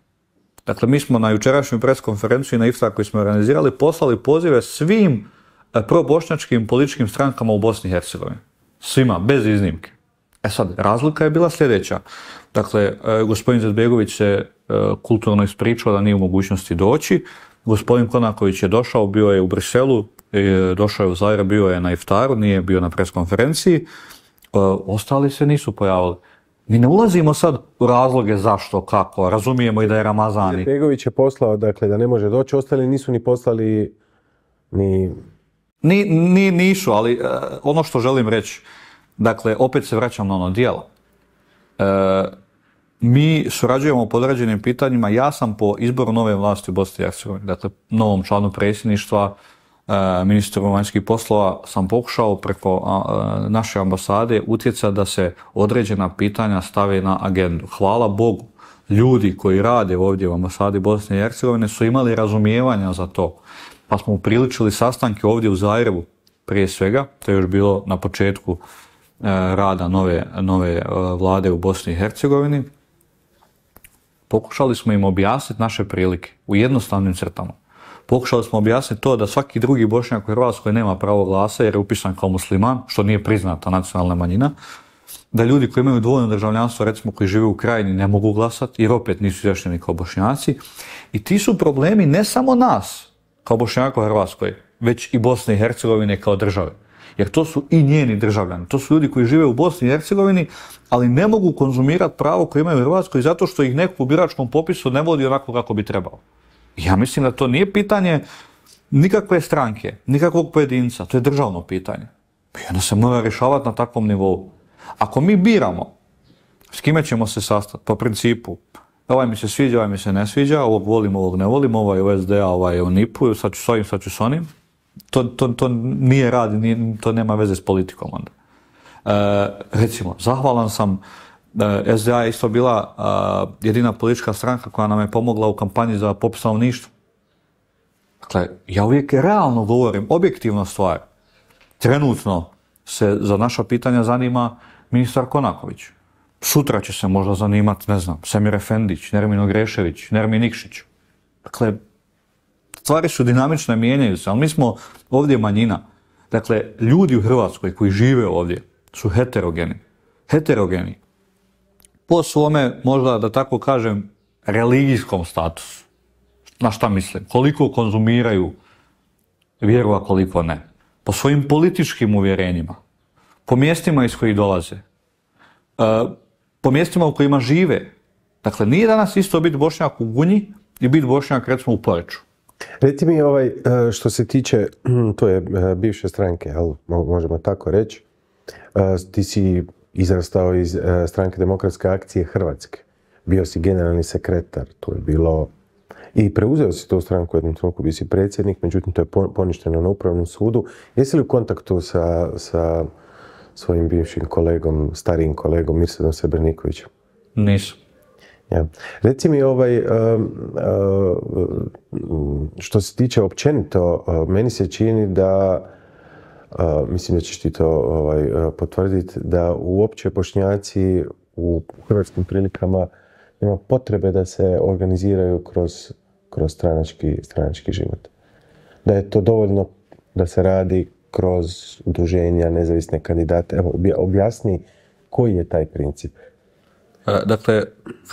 Dakle, mi smo na jučerašnjoj preskonferenciji na IFTA koji smo organizirali poslali pozive svim e, probošnjačkim političkim strankama u Bosni i Hercegovini. Svima, bez iznimke. E sad, razlika je bila sljedeća. Dakle, e, gospodin Zedbegović se e, kulturno ispričao da nije u mogućnosti doći. Gospodin Konaković je došao, bio je u Briselu, E, došao je u Zagreb, bio je na iftaru, nije bio na preskonferenciji, e, ostali se nisu pojavili. Mi ne ulazimo sad u razloge zašto, kako, razumijemo i da je Ramazani. Pegović je poslao, dakle, da ne može doći, ostali nisu ni poslali ni... Ni, ni nisu, ali e, ono što želim reći, dakle, opet se vraćam na ono dijelo. mi surađujemo po određenim pitanjima, ja sam po izboru nove vlasti u Bosni i Hercegovini, dakle, novom članu predsjedništva, E, ministru vanjskih poslova sam pokušao preko e, naše ambasade utjeca da se određena pitanja stave na agendu. Hvala Bogu, ljudi koji rade ovdje u ambasadi Bosne i Hercegovine su imali razumijevanja za to. Pa smo upriličili sastanke ovdje u Zajrevu, prije svega, to je još bilo na početku e, rada nove, nove vlade u Bosni i Hercegovini. Pokušali smo im objasniti naše prilike u jednostavnim crtama. Pokušali smo objasniti to da svaki drugi bošnjak u Hrvatskoj nema pravo glasa jer je upisan kao musliman, što nije priznata nacionalna manjina. Da ljudi koji imaju dvojno državljanstvo, recimo koji žive u krajini, ne mogu glasati jer opet nisu izjašnjeni kao bošnjaci. I ti su problemi ne samo nas, kao bošnjaka u Hrvatskoj, već i Bosne i Hercegovine kao države. Jer to su i njeni državljani. To su ljudi koji žive u Bosni i Hercegovini, ali ne mogu konzumirati pravo koje imaju u Hrvatskoj zato što ih neko u biračkom popisu ne vodi onako kako bi trebao. Ja mislim da to nije pitanje nikakve stranke, nikakvog pojedinca, to je državno pitanje. I onda pa se mora rješavati na takvom nivou. Ako mi biramo s kime ćemo se sastati, po principu, ovaj mi se sviđa, ovaj mi se ne sviđa, ovog volim, ovog ne volim, ovaj u SDA, ovaj u NIP-u, sad ću s ovim, sad ću s onim, to, nije radi, to nema veze s politikom onda. E, recimo, zahvalan sam E, SDA je isto bila jedina politička stranka koja nam je pomogla u kampanji za popis stanovništva. Dakle, ja uvijek realno govorim, objektivno stvar. Trenutno se za naša pitanja zanima ministar Konaković. Sutra će se možda zanimati, ne znam, Semir Efendić, Nermin Ogrešević, Nermin Nikšić. Dakle, stvari su dinamične, mijenjaju se, ali mi smo ovdje manjina. Dakle, ljudi u Hrvatskoj koji žive ovdje su heterogeni. Heterogeni po svome, možda da tako kažem, religijskom statusu. Na šta mislim? Koliko konzumiraju vjeru, a koliko ne. Po svojim političkim uvjerenjima. Po mjestima iz kojih dolaze. E, po mjestima u kojima žive. Dakle, nije danas isto biti bošnjak u Gunji i biti bošnjak recimo u poreću. Reci mi ovaj, e, što se tiče, <clears throat> to je e, bivše stranke, ali možemo tako reći, ti si izrastao iz e, stranke demokratske akcije Hrvatske. Bio si generalni sekretar, to je bilo... I preuzeo si tu stranku u jednom trenutku, bi si predsjednik, međutim to je poništeno na upravnom sudu. Jesi li u kontaktu sa, svojim bivšim kolegom, starijim kolegom Mirsadom Srebernikovićem? Nisam. Ja. Reci mi ovaj, e, e, što se tiče općenito, meni se čini da mislim da ćeš ti to ovaj, potvrditi, da uopće bošnjaci u hrvatskim prilikama ima potrebe da se organiziraju kroz, kroz stranački, stranački život. Da je to dovoljno da se radi kroz udruženja, nezavisne kandidate. Evo, objasni koji je taj princip. E, dakle,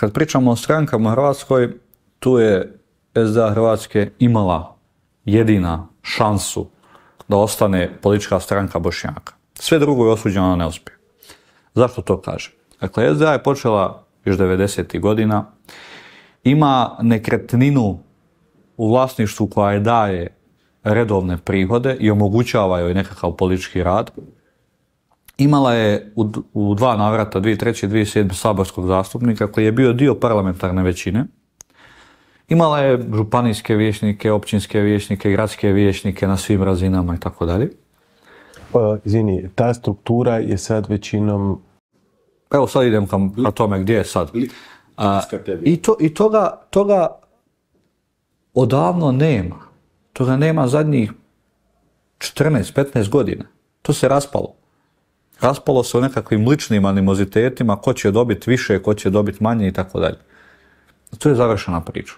kad pričamo o strankama Hrvatskoj, tu je SDA Hrvatske imala jedina šansu da ostane politička stranka Bošnjaka. Sve drugo je osuđeno na neuspjeh. Zašto to kažem? Dakle, SDA je počela još 90. godina, ima nekretninu u vlasništvu koja je daje redovne prihode i omogućava joj nekakav politički rad. Imala je u dva navrata, 2003. i 2007. saborskog zastupnika koji je bio dio parlamentarne većine, Imala je županijske vijećnike, općinske vijećnike, gradske vijećnike na svim razinama i tako dalje. Pa, izvini, ta struktura je sad većinom... Evo sad idem kam, na tome, gdje je sad? I, toga, odavno nema. Toga nema zadnjih 14-15 godina. To se raspalo. Raspalo se u nekakvim ličnim animozitetima, ko će dobiti više, ko će dobiti manje i tako dalje. To je završena priča.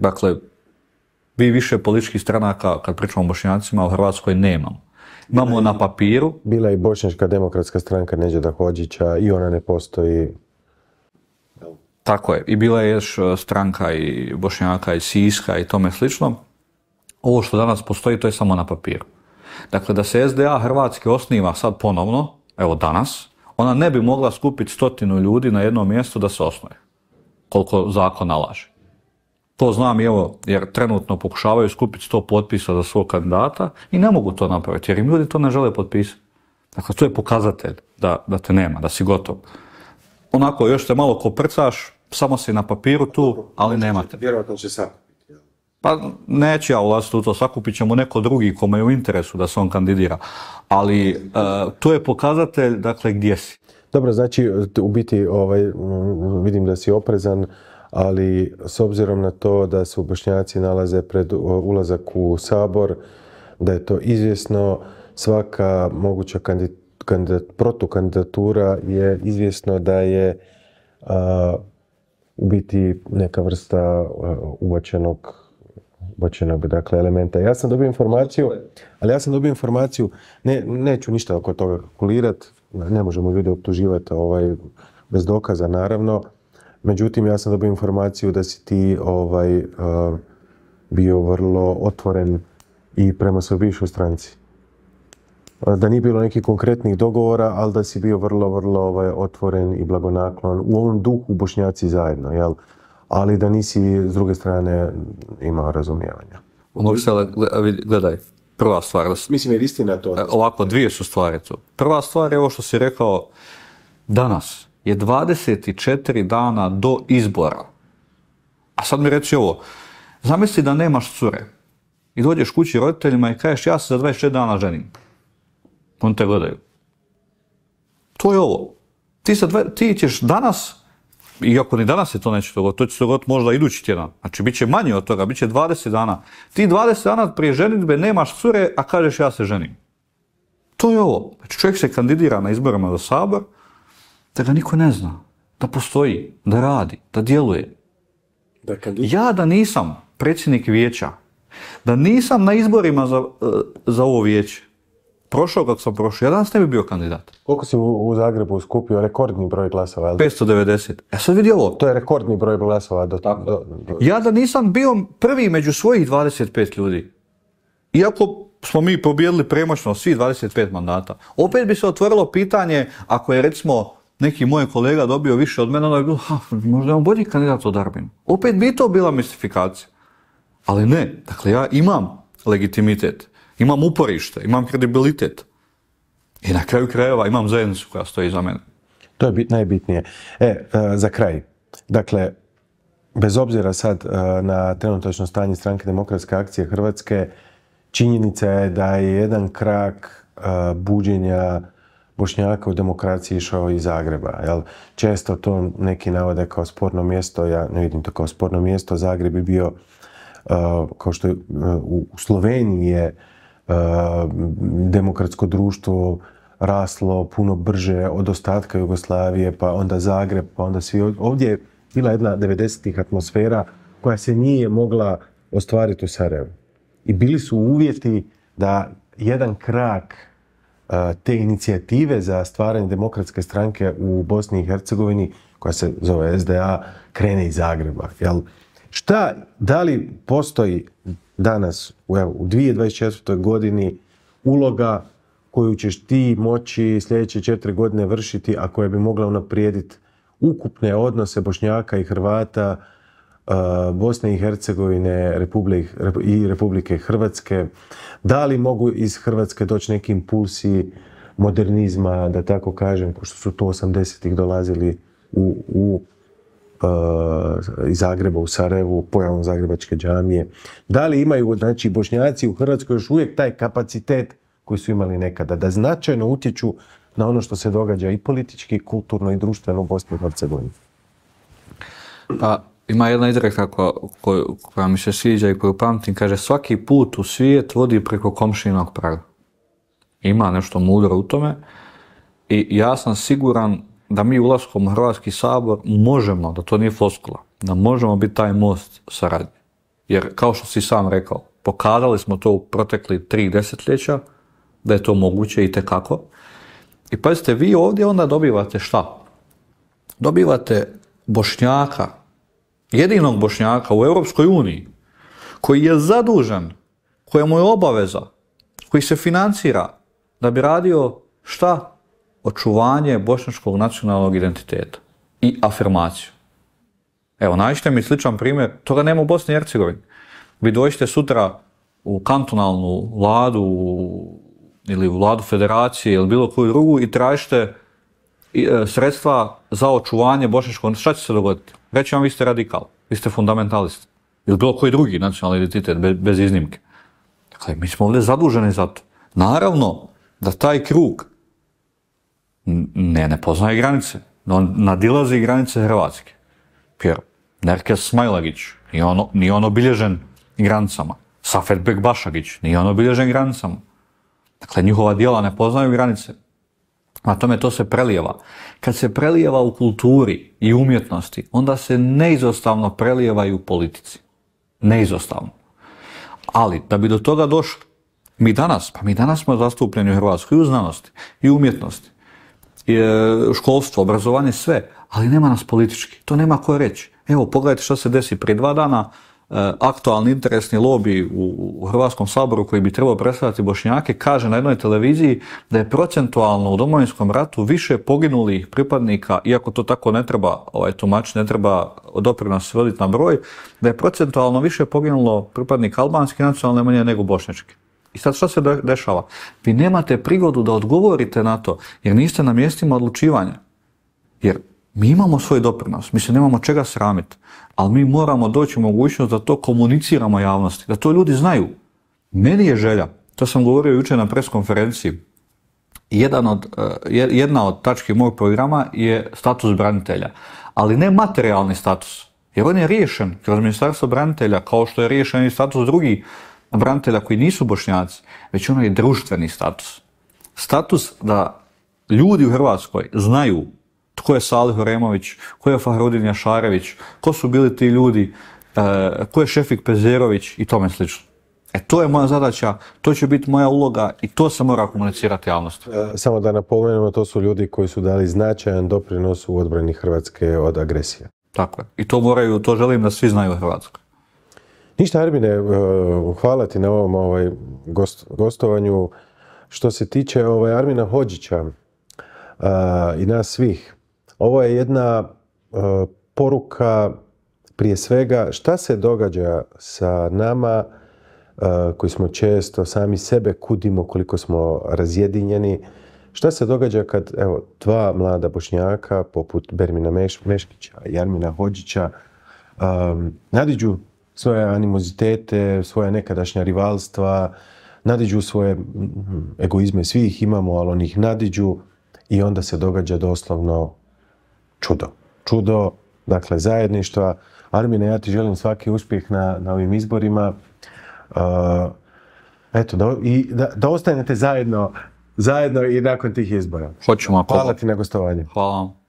Dakle, vi više političkih stranaka, kad pričamo o bošnjacima, u Hrvatskoj nemamo. Imamo na papiru. Bila je i Bošnjačka demokratska stranka Neđeda Hođića i ona ne postoji. Tako je. I bila je još e, stranka i Bošnjaka i Siska i tome slično. Ovo što danas postoji, to je samo na papiru. Dakle, da se SDA Hrvatske osniva sad ponovno, evo danas, ona ne bi mogla skupiti stotinu ljudi na jedno mjesto da se osnoje. Koliko zakon nalaže. To znam i evo, jer trenutno pokušavaju skupiti sto potpisa za svog kandidata i ne mogu to napraviti, jer im ljudi to ne žele potpisati. Dakle, to je pokazatelj da, te nema, da si gotov. Onako, još te malo koprcaš, samo si na papiru tu, ali nemate. Vjerojatno će sakupiti. Pa neće ja ulaziti u to, sakupit ćemo neko drugi kome je u interesu da se on kandidira. Ali e, to je pokazatelj, dakle, gdje si. Dobro, znači, u biti ovaj, vidim da si oprezan, ali s obzirom na to da se bošnjaci nalaze pred e, ulazak u sabor, da je to izvjesno, svaka moguća protukandidatura je izvjesno da je e, u biti neka vrsta e, ubačenog dakle, elementa. Ja sam dobio informaciju, ali ja sam dobio informaciju, ne, neću ništa oko toga kalkulirati, ne možemo ljudi optuživati ovaj, bez dokaza naravno, Međutim, ja sam dobio informaciju da si ti ovaj, eh, bio vrlo otvoren i prema svoj bivšoj stranci. Eh, da nije bilo nekih konkretnih dogovora, ali da si bio vrlo, vrlo ovaj, otvoren i blagonaklon u ovom duhu bošnjaci zajedno, jel? Ali da nisi s druge strane imao razumijevanja. gledaj, prva stvar. Mislim, je istina to? E, ovako, dvije su stvari Prva stvar je ovo što si rekao danas je 24 dana do izbora. A sad mi reci ovo, zamisli da nemaš cure i dođeš kući roditeljima i kažeš ja se za 24 dana ženim. Oni te gledaju. To je ovo. Ti, ćeš danas, iako ni danas je to neće dogoditi, to će se dogoditi možda idući tjedan. Znači, bit će manje od toga, bit će 20 dana. Ti 20 dana prije ženitbe nemaš cure, a kažeš ja se ženim. To je ovo. Znači, čovjek se kandidira na izborima za sabor, da ga niko ne zna, da postoji, da radi, da djeluje. Da Ja da nisam predsjednik vijeća, da nisam na izborima za, eh, za ovo vijeće, prošao kako sam prošao, ja danas ne bi bio kandidat. Koliko si u, Zagrebu skupio rekordni broj glasova? Jel? 590. E sad vidi ovo. To je rekordni broj glasova. Do, Do, Ja da nisam bio prvi među svojih 25 ljudi, iako smo mi pobijedili premoćno svi 25 mandata, opet bi se otvorilo pitanje ako je recimo neki moj kolega dobio više od mene, onda je bilo, ha, možda je on bolji kandidat od Armin. Opet bi to bila mistifikacija. Ali ne, dakle ja imam legitimitet, imam uporište, imam kredibilitet. I na kraju krajeva imam zajednicu koja stoji iza mene. To je najbitnije. E, e, za kraj. Dakle, bez obzira sad e, na trenutačno stanje stranke demokratske akcije Hrvatske, činjenica je da je jedan krak e, buđenja Bošnjaka u demokraciji išao iz Zagreba. Jel? Često to neki navode kao sporno mjesto, ja ne vidim to kao sporno mjesto, Zagreb je bio, e, kao što je, e, u Sloveniji je e, demokratsko društvo raslo puno brže od ostatka Jugoslavije, pa onda Zagreb, pa onda svi. Ovdje je bila jedna 90. atmosfera koja se nije mogla ostvariti u Sarajevu. I bili su uvjeti da jedan krak E, te inicijative za stvaranje demokratske stranke u Bosni i Hercegovini, koja se zove SDA, krene iz Zagreba. Jel? Šta, da li postoji danas, u, evo, u 2024. godini, uloga koju ćeš ti moći sljedeće četiri godine vršiti, a koja bi mogla unaprijediti ukupne odnose Bošnjaka i Hrvata E, Bosne i Hercegovine i Republike Hrvatske. Da li mogu iz Hrvatske doći neki impulsi modernizma, da tako kažem, ko što su to 80-ih dolazili u, u e, iz Zagreba u Sarajevu, pojavom Zagrebačke džamije. Da li imaju, znači, bošnjaci u Hrvatskoj još uvijek taj kapacitet koji su imali nekada, da značajno utječu na ono što se događa i politički, kulturno i društveno u Bosni i Hercegovini? Pa, ima jedna izreka koja, mi se sviđa i koju pamtim, kaže svaki put u svijet vodi preko komšinog praga. Ima nešto mudro u tome i ja sam siguran da mi ulaskom u Hrvatski sabor možemo, da to nije foskula, da možemo biti taj most saradnje. Jer kao što si sam rekao, pokazali smo to u protekli tri desetljeća, da je to moguće i tekako. I pazite, vi ovdje onda dobivate šta? Dobivate Bošnjaka jedinog bošnjaka u Europskoj uniji koji je zadužen, kojemu je obaveza, koji se financira da bi radio šta? Očuvanje bošnjačkog nacionalnog identiteta i afirmaciju. Evo, najšte mi sličan primjer, toga nema u Bosni i Hercegovini. Vi dođete sutra u kantonalnu vladu ili u vladu federacije ili bilo koju drugu i tražite E, sredstva za očuvanje bošnjačkog, šta će se dogoditi? Reći vam, vi ste radikal, vi ste fundamentalist. Ili bilo koji drugi nacionalni identitet, bez iznimke. Dakle, mi smo ovdje zaduženi za to. Naravno da taj krug ne, ne poznaje granice. On nadilazi granice Hrvatske. Jer Nerkes Smajlagić nije ono, on, obilježen granicama. Safetbek Bašagić nije on obilježen granicama. Dakle, njihova dijela ne poznaju granice. Na tome to se prelijeva. Kad se prelijeva u kulturi i umjetnosti, onda se neizostavno prelijeva i u politici. Neizostavno. Ali, da bi do toga došli, mi danas, pa mi danas smo zastupljeni u Hrvatskoj i u znanosti, i umjetnosti, i e, školstvo, obrazovanje, sve, ali nema nas politički. To nema koje reći. Evo, pogledajte što se desi prije dva dana, Eh, aktualni interesni lobi u Hrvatskom saboru koji bi trebao predstavljati Bošnjake kaže na jednoj televiziji da je procentualno u Domovinskom ratu više poginulih pripadnika, iako to tako ne treba ovaj, tumačiti, ne treba doprinos svoditi na broj, da je procentualno više poginulo pripadnika albanske nacionalne manje nego bošnjačke. I sad što se dešava? Vi nemate prigodu da odgovorite na to, jer niste na mjestima odlučivanja. Jer mi imamo svoj doprinos, mi se nemamo čega sramiti ali mi moramo doći u mogućnost da to komuniciramo javnosti, da to ljudi znaju. Meni je želja, to sam govorio jučer na preskonferenciji, jedan e, jedna od tački mog programa je status branitelja, ali ne materijalni status, jer on je riješen kroz ministarstvo branitelja, kao što je riješen i status drugih branitelja koji nisu bošnjaci, već ono je društveni status. Status da ljudi u Hrvatskoj znaju tko je Salih Oremović, tko je Fahrudin Jašarević, tko su bili ti ljudi, e, tko je Šefik Pezerović i tome slično. E to je moja zadaća, to će biti moja uloga i to se mora komunicirati javnosti. E, samo da napomenemo, to su ljudi koji su dali značajan doprinos u odbrani Hrvatske od agresije. Tako je. I to moraju, to želim da svi znaju u Hrvatskoj. Ništa Arbine, e, hvala ti na ovom ovaj, gostovanju. Što se tiče ovaj, Armina Hođića i nas svih, ovo je jedna e, poruka prije svega šta se događa sa nama e, koji smo često sami sebe kudimo koliko smo razjedinjeni. Šta se događa kad evo, dva mlada bošnjaka poput Bermina Meškića i Jarmina Hođića um, nadiđu svoje animozitete, svoje nekadašnja rivalstva, nadiđu svoje mm, egoizme, Svih imamo, ali oni ih nadiđu i onda se događa doslovno čudo. Čudo, dakle, zajedništva. Armine, ja ti želim svaki uspjeh na, na ovim izborima. Uh, eto, da, i, da, ostanete zajedno, zajedno i nakon tih izbora. Hoćemo. Hvala ti na gostovanje. Hvala vam.